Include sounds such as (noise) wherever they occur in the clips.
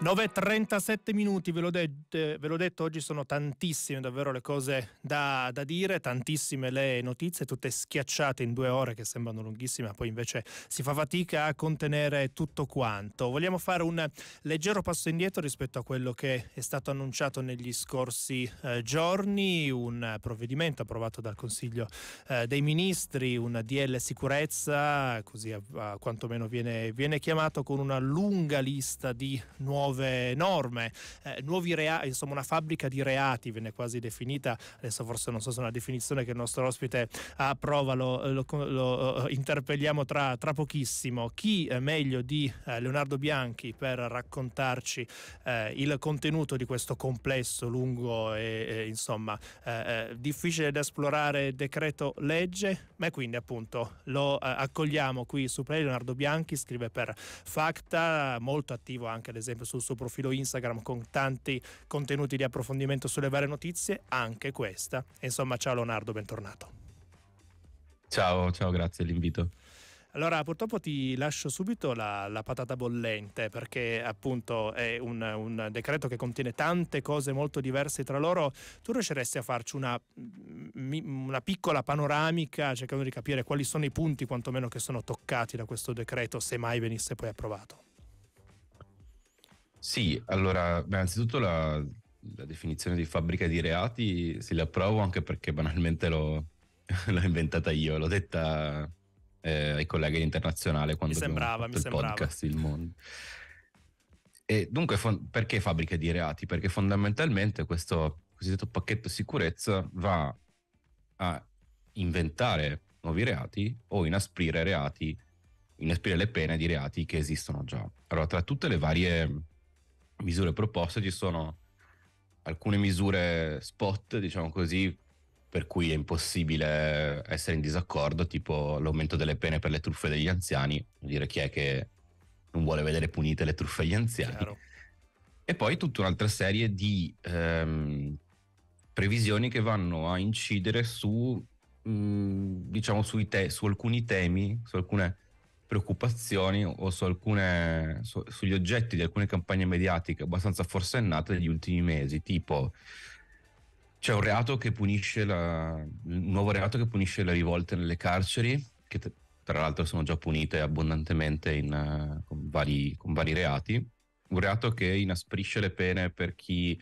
9.37 minuti, ve l'ho, de- ve l'ho, detto, oggi sono tantissime davvero le cose da, da, dire, tantissime le notizie, tutte schiacciate in due ore che sembrano lunghissime, ma poi invece si fa fatica a contenere tutto quanto. Vogliamo fare un leggero passo indietro rispetto a quello che è stato annunciato negli scorsi eh, giorni, un provvedimento approvato dal Consiglio eh, dei Ministri, un DL sicurezza, così a, a quantomeno viene, viene chiamato, con una lunga lista di nuovi nuove norme, eh, nuovi reati, insomma una fabbrica di reati viene quasi definita, adesso forse non so se è una definizione che il nostro ospite approva, lo, eh, lo, lo eh, interpelliamo tra, tra, pochissimo. Chi eh, meglio di Leonardo Bianchi per raccontarci eh, il contenuto di questo complesso, lungo e, e insomma eh, difficile da esplorare decreto legge, ma quindi appunto lo eh, accogliamo qui su Play. Leonardo Bianchi scrive per Facta, molto attivo anche ad esempio su sul suo profilo Instagram con tanti contenuti di approfondimento sulle varie notizie, anche questa. Insomma, ciao Leonardo, bentornato. Ciao, ciao, grazie l'invito. Allora, purtroppo ti lascio subito la, la patata bollente perché appunto è un, un, decreto che contiene tante cose molto diverse tra loro. Tu riusciresti a farci una, mm, una, piccola panoramica cercando di capire quali sono i punti quantomeno che sono toccati da questo decreto se mai venisse poi approvato? Sì, allora, beh, innanzitutto la, la definizione di fabbrica di reati se la approvo anche perché banalmente l'ho, (laughs) l'ho inventata io, l'ho detta eh, ai colleghi internazionali quando mi sembrava, mi il podcast Il Mondo. E dunque fon- perché fabbrica di reati? Perché fondamentalmente questo cosiddetto pacchetto sicurezza va a inventare nuovi reati o inasprire reati, inasprire le pene di reati che esistono già. Allora, tra tutte le varie misure proposte, ci sono alcune misure spot, diciamo così, per cui è impossibile essere in disaccordo, tipo l'aumento delle pene per le truffe degli anziani, vuol dire chi è che non vuole vedere punite le truffe agli anziani. Chiaro. E poi tutta un'altra serie di ehm, previsioni che vanno a incidere su, mh, mm, diciamo, te- su alcuni temi, su alcune preoccupazioni o su alcune, su, sugli oggetti di alcune campagne mediatiche abbastanza forsennate degli ultimi mesi, tipo c'è un reato che punisce la, un nuovo reato che punisce le rivolte nelle carceri, che tra l'altro sono già punite abbondantemente in, con, vari, con vari reati, un reato che inasprisce le pene per chi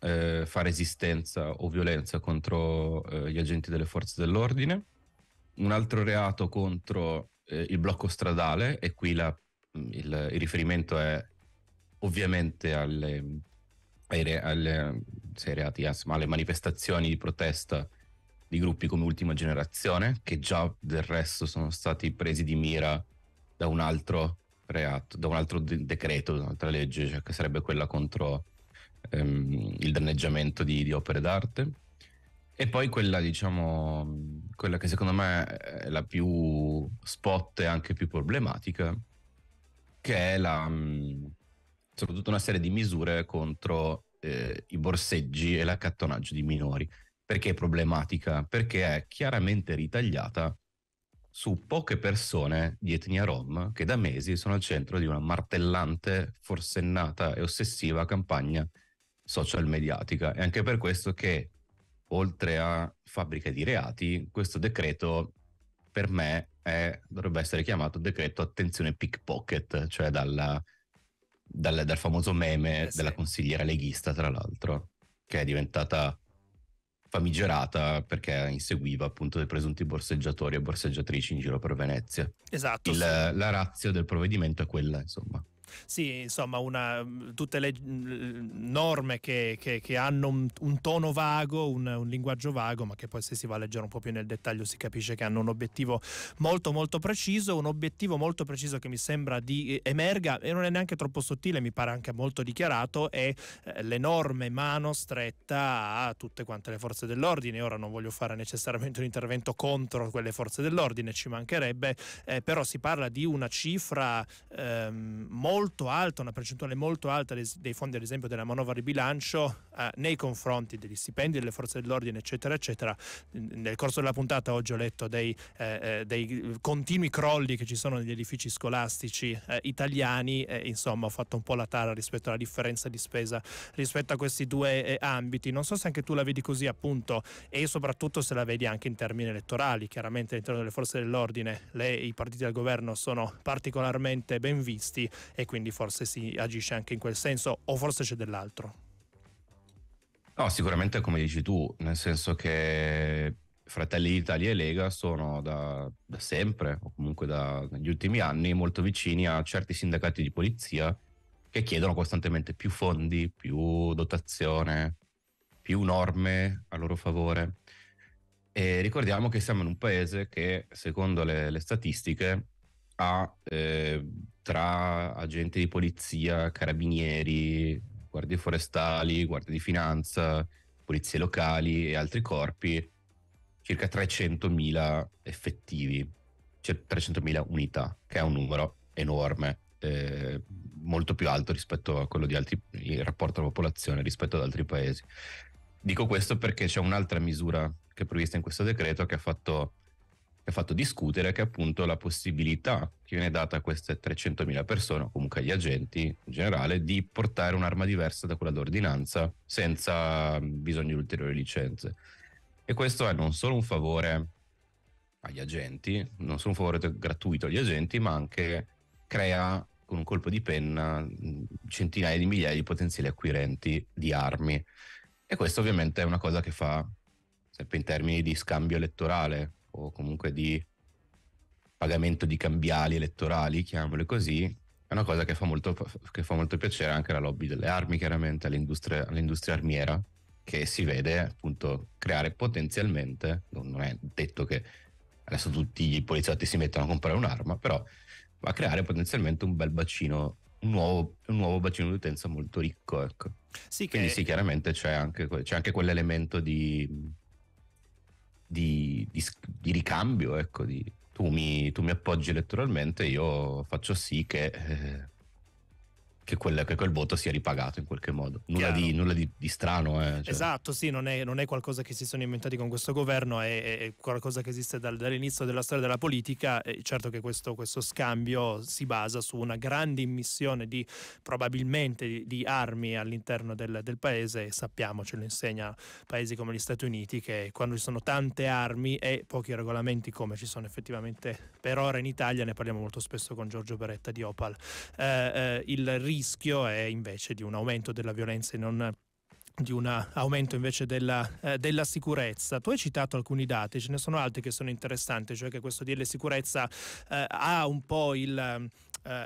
eh, fa resistenza o violenza contro eh, gli agenti delle forze dell'ordine, un altro reato contro eh, il blocco stradale e qui la, il, il, riferimento è ovviamente alle, alle, alle, reati, insomma, alle manifestazioni di protesta di gruppi come Ultima Generazione che già del resto sono stati presi di mira da un altro reato, da un altro de- decreto, da un'altra legge, cioè che sarebbe quella contro ehm, il danneggiamento di, di opere d'arte e poi quella, diciamo, quella che secondo me è la più spot e anche più problematica, che è la, mm, soprattutto una serie di misure contro eh, i borseggi e l'accattonaggio di minori. Perché è problematica? Perché è chiaramente ritagliata su poche persone di etnia rom che da mesi sono al centro di una martellante, forsennata e ossessiva campagna social mediatica. È anche per questo che oltre a fabbrica di reati, questo decreto per me è, dovrebbe essere chiamato decreto attenzione pickpocket, cioè dalla, dal, dal, famoso meme eh sì. della consigliera leghista, tra l'altro, che è diventata famigerata perché inseguiva appunto dei presunti borseggiatori e borseggiatrici in giro per Venezia. Esatto. Il, sì. La razza del provvedimento è quella, insomma. Sì, insomma, una, tutte le norme che, che, che hanno un, un, tono vago, un, un, linguaggio vago, ma che poi se si va a leggere un po' più nel dettaglio si capisce che hanno un obiettivo molto molto preciso, un obiettivo molto preciso che mi sembra di eh, emerga e non è neanche troppo sottile, mi pare anche molto dichiarato, è eh, l'enorme mano stretta a tutte quante le forze dell'ordine. Ora non voglio fare necessariamente un intervento contro quelle forze dell'ordine, ci mancherebbe, eh, però si parla di una cifra ehm, molto molto alta, una percentuale molto alta dei fondi ad esempio della manovra di bilancio eh, nei confronti degli stipendi delle forze dell'ordine eccetera eccetera. Nel corso della puntata oggi ho letto dei, eh, eh, dei continui crolli che ci sono negli edifici scolastici eh, italiani, insomma ho fatto un po' la tara rispetto alla differenza di spesa rispetto a questi due eh, ambiti. Non so se anche tu la vedi così appunto e soprattutto se la vedi anche in termini elettorali, chiaramente all'interno delle forze dell'ordine le, i partiti del governo sono particolarmente ben visti e quindi forse si agisce anche in quel senso o forse c'è dell'altro? No, sicuramente come dici tu, nel senso che Fratelli d'Italia e Lega sono da, da sempre, o comunque dagli ultimi anni, molto vicini a certi sindacati di polizia che chiedono costantemente più fondi, più dotazione, più norme a loro favore. E ricordiamo che siamo in un paese che, secondo le, le statistiche, a eh, tra agenti di polizia, carabinieri, guardie forestali, guardie di finanza, polizie locali e altri corpi, circa 300.000 effettivi, cioè 300.000 unità, che è un numero enorme, eh, molto più alto rispetto a quello di altri, il rapporto alla popolazione rispetto ad altri paesi. Dico questo perché c'è un'altra misura che è prevista in questo decreto che ha fatto ha fatto discutere, che è appunto la possibilità che viene data a queste 300.000 persone, o comunque agli agenti in generale, di portare un'arma diversa da quella d'ordinanza senza mm, bisogno di ulteriori licenze. E questo è non solo un favore agli agenti, non solo un favore gratuito agli agenti, ma anche crea con un colpo di penna mm, centinaia di migliaia di potenziali acquirenti di armi. E questo ovviamente è una cosa che fa sempre in termini di scambio elettorale, o comunque di pagamento di cambiali elettorali, chiamole così, è una cosa che fa molto, che fa molto piacere anche alla lobby delle armi, chiaramente, all'industria, all'industria armiera, che si vede appunto creare potenzialmente, non è detto che adesso tutti i poliziotti si mettano a comprare un'arma, però va a creare potenzialmente un bel bacino un nuovo, un nuovo, bacino di utenza molto ricco. Ecco. Sì, Quindi sì, chiaramente c'è anche, c'è anche quell'elemento di di, di, di ricambio, ecco, di, tu, mi, tu, mi, appoggi elettoralmente, io faccio sì che... Eh, che quel, che quel, voto sia ripagato in qualche modo. Nulla, di, nulla di, di, strano. Eh, cioè. Esatto, sì, non è, non è, qualcosa che si sono inventati con questo governo, è, è qualcosa che esiste dal, dall'inizio della storia della politica. E certo che questo, questo, scambio si basa su una grande immissione di probabilmente di, di armi all'interno del, del, paese e sappiamo, ce lo insegna paesi come gli Stati Uniti, che quando ci sono tante armi e pochi regolamenti come ci sono effettivamente per ora in Italia, ne parliamo molto spesso con Giorgio Beretta di Opal, eh, eh, il rischio rischio è invece di un aumento della violenza e non di un aumento invece della, eh, della, sicurezza. Tu hai citato alcuni dati, ce ne sono altri che sono interessanti, cioè che questo DL sicurezza eh, ha un po' il... Eh,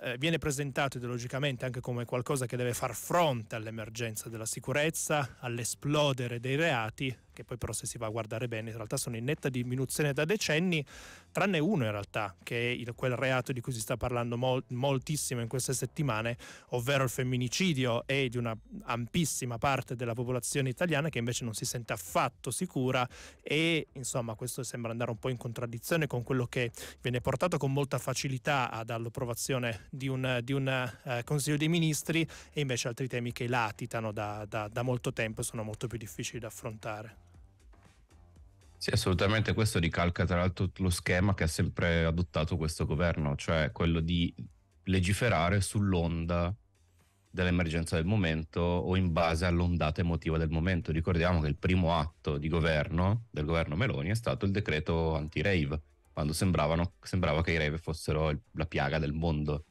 eh, viene presentato ideologicamente anche come qualcosa che deve far fronte all'emergenza della sicurezza, all'esplodere dei reati, che poi però se si va a guardare bene in realtà sono in netta diminuzione da decenni, tranne uno in realtà, che è il, quel reato di cui si sta parlando mol, moltissimo in queste settimane, ovvero il femminicidio e di una ampissima parte della popolazione italiana che invece non si sente affatto sicura e insomma questo sembra andare un po' in contraddizione con quello che viene portato con molta facilità dall'approvazione di un, di un eh, Consiglio dei Ministri e invece altri temi che latitano da, da, da molto tempo e sono molto più difficili da affrontare. Sì, assolutamente, questo ricalca tra l'altro lo schema che ha sempre adottato questo governo, cioè quello di legiferare sull'onda dell'emergenza del momento o in base all'ondata emotiva del momento. Ricordiamo che il primo atto di governo del governo Meloni è stato il decreto anti-rave, quando sembrava che i rave fossero il, la piaga del mondo.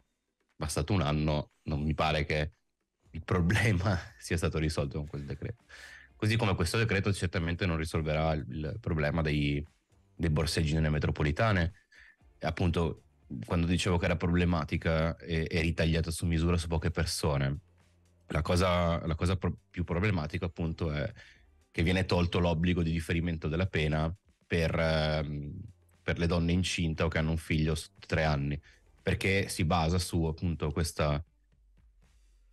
Passato un anno, non mi pare che il problema (laughs) sia stato risolto con quel decreto. Così come questo decreto certamente non risolverà il problema dei, dei borseggi nelle metropolitane. Appunto, quando dicevo che era problematica e, e ritagliata su misura su poche persone, la cosa, la cosa pro- più problematica appunto è che viene tolto l'obbligo di riferimento della pena per, ehm, per le donne incinte o che hanno un figlio sotto tre anni, perché si basa su appunto questa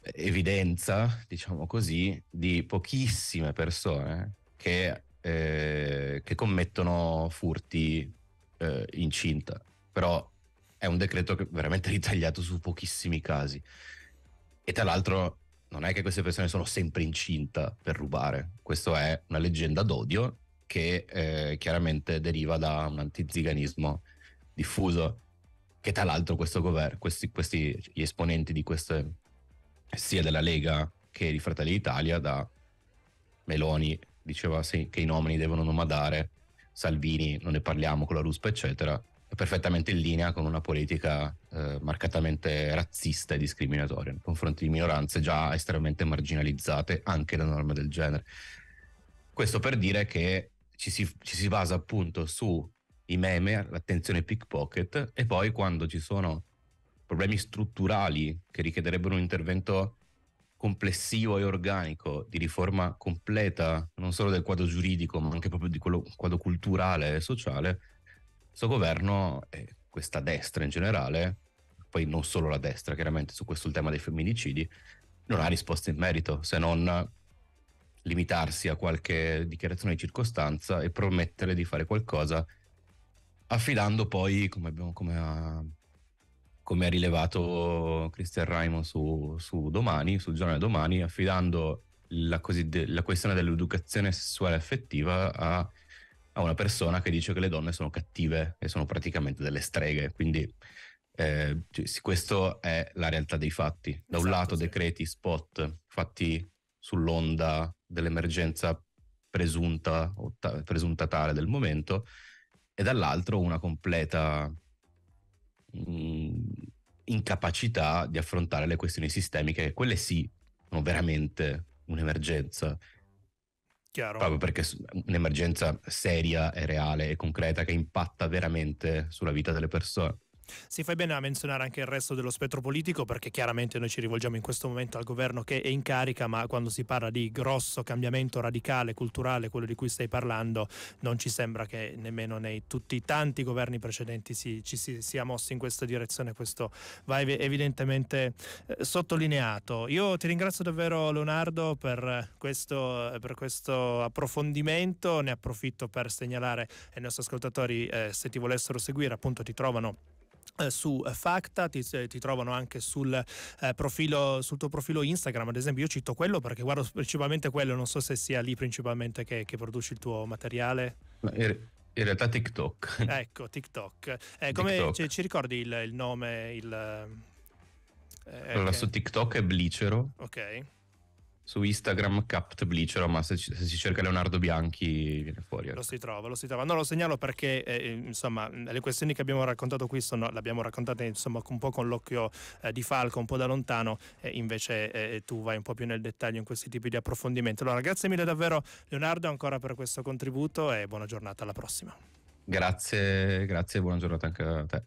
evidenza, diciamo così, di pochissime persone che, eh, che commettono furti eh, incinta, però è un decreto che veramente ritagliato su pochissimi casi. E tra l'altro non è che queste persone sono sempre incinta per rubare, questa è una leggenda d'odio che eh, chiaramente deriva da un antiziganismo diffuso, che tra l'altro questo governo, questi, questi, gli esponenti di queste sia della Lega che di Fratelli d'Italia da Meloni diceva sì, che i nomini devono nomadare, Salvini non ne parliamo con la Ruspa eccetera, è perfettamente in linea con una politica eh, marcatamente razzista e discriminatoria nei confronti di minoranze già estremamente marginalizzate anche da norme del genere. Questo per dire che ci si, ci si basa appunto sui meme, l'attenzione pickpocket e poi quando ci sono problemi strutturali che richiederebbero un intervento complessivo e organico di riforma completa non solo del quadro giuridico ma anche proprio di quello quadro culturale e sociale, questo governo e questa destra in generale, poi non solo la destra chiaramente su questo il tema dei femminicidi, non ha risposte in merito se non limitarsi a qualche dichiarazione di circostanza e promettere di fare qualcosa affidando poi, come, abbiamo, come ha come ha rilevato Cristian Raimo su, su, Domani, sul giornale Domani, affidando la, coside- la questione dell'educazione sessuale affettiva a, a, una persona che dice che le donne sono cattive e sono praticamente delle streghe. Quindi eh, cioè, questa è la realtà dei fatti. Da esatto, un lato sì. decreti, spot fatti sull'onda dell'emergenza presunta, ta- presunta tale del momento e dall'altro una completa mh, mm, incapacità di affrontare le questioni sistemiche, che quelle sì sono veramente un'emergenza. Chiaro. Proprio perché un'emergenza seria e reale e concreta che impatta veramente sulla vita delle persone. Si fa bene a menzionare anche il resto dello spettro politico perché chiaramente noi ci rivolgiamo in questo momento al governo che è in carica, ma quando si parla di grosso cambiamento radicale, culturale, quello di cui stai parlando, non ci sembra che nemmeno nei tutti i tanti governi precedenti si, ci si sia mossi in questa direzione. Questo va evidentemente eh, sottolineato. Io ti ringrazio davvero Leonardo per questo, per questo approfondimento, ne approfitto per segnalare ai nostri ascoltatori eh, se ti volessero seguire appunto ti trovano eh, su eh, Facta, ti, ti, trovano anche sul, eh, profilo, sul tuo profilo Instagram, ad esempio io cito quello perché guardo principalmente quello, non so se sia lì principalmente che, che produci il tuo materiale. In realtà TikTok. (laughs) Ecco, TikTok. Eh, come TikTok. Ci, ci, ricordi il, il nome? Il, eh, allora, eh, che... su TikTok è Blicero. Ok su Instagram Cap Toblicero, ma se, se, si cerca Leonardo Bianchi viene fuori. Lo ecco. si trova, lo si trova. No, lo segnalo perché eh, insomma le questioni che abbiamo raccontato qui sono, le abbiamo raccontate insomma un po' con l'occhio eh, di falco, un po' da lontano, eh, invece eh, tu vai un po' più nel dettaglio in questi tipi di approfondimento. Allora grazie mille davvero Leonardo ancora per questo contributo e buona giornata alla prossima. Grazie, grazie e buona giornata anche a te.